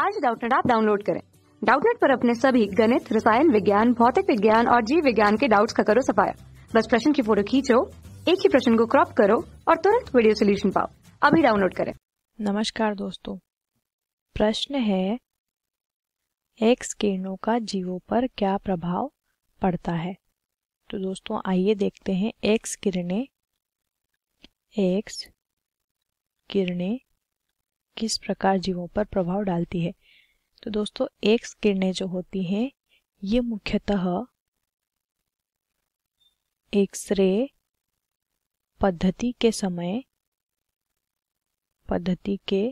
आज डाउटनेट आप डाउनलोड करें डाउटनेट पर अपने सभी गणित रसायन विज्ञान भौतिक विज्ञान और जीव विज्ञान के डाउट्स का करो सफाया बस प्रश्न की फोटो खींचो एक ही प्रश्न को क्रॉप करो और तुरंत वीडियो सोल्यूशन पाओ अभी डाउनलोड करें नमस्कार दोस्तों प्रश्न है एक्स किरणों का जीवों पर क्या प्रभाव पड़ता है तो दोस्तों आइए देखते हैं एक्स किरणें एक्स किरणें किस प्रकार जीवों पर प्रभाव डालती है तो दोस्तों एक्स किरणें जो होती हैं ये मुख्यतः एक्सरे पद्धति के समय पद्धति के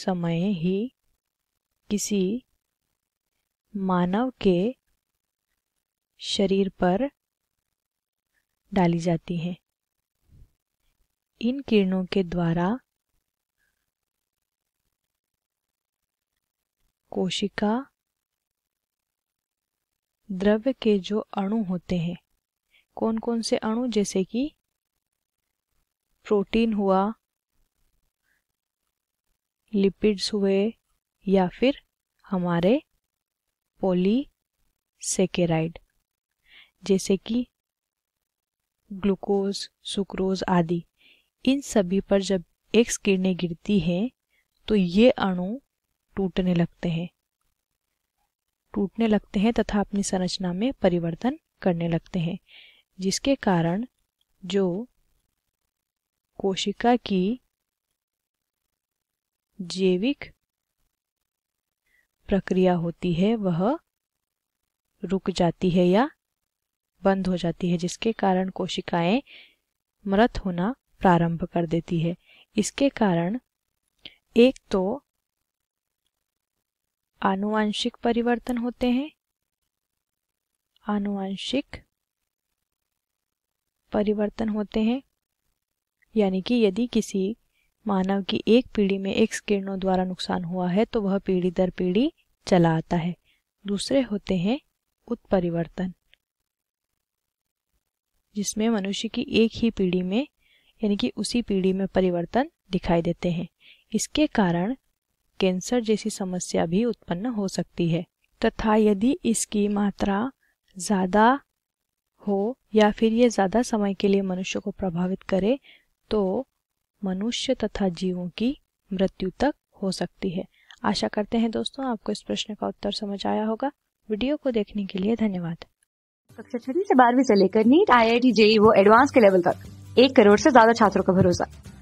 समय ही किसी मानव के शरीर पर डाली जाती हैं इन किरणों के द्वारा कोशिका द्रव्य के जो अणु होते हैं कौन कौन से अणु जैसे कि प्रोटीन हुआ लिपिड्स हुए या फिर हमारे पोलीसेकेराइड जैसे कि ग्लूकोज सुक्रोज आदि इन सभी पर जब एक्स किरणें गिरती हैं तो ये अणु टूटने लगते हैं टूटने लगते हैं तथा अपनी संरचना में परिवर्तन करने लगते हैं जिसके कारण जो कोशिका की जैविक प्रक्रिया होती है वह रुक जाती है या बंद हो जाती है जिसके कारण कोशिकाएं मृत होना प्रारंभ कर देती है इसके कारण एक तो आनुवंशिक परिवर्तन होते हैं आनुवंशिक परिवर्तन होते हैं यानी कि यदि किसी मानव की एक पीढ़ी में एक किरणों द्वारा नुकसान हुआ है तो वह पीढ़ी दर पीढ़ी चला आता है दूसरे होते हैं उत्परिवर्तन जिसमें मनुष्य की एक ही पीढ़ी में यानी कि उसी पीढ़ी में परिवर्तन दिखाई देते हैं इसके कारण कैंसर जैसी समस्या भी उत्पन्न हो सकती है तथा यदि इसकी मात्रा ज़्यादा हो या फिर ये ज़्यादा समय के लिए मनुष्य को प्रभावित करे तो मनुष्य तथा जीवों की मृत्यु तक हो सकती है आशा करते हैं दोस्तों आपको इस प्रश्न का उत्तर समझ आया होगा वीडियो को देखने के लिए धन्यवाद कक्षा छठी से बारहवीं से लेकर NEET I I T JEE वो एडवांस के लेवल तक एक करोड़ से ज्यादा छात्रों का भरोसा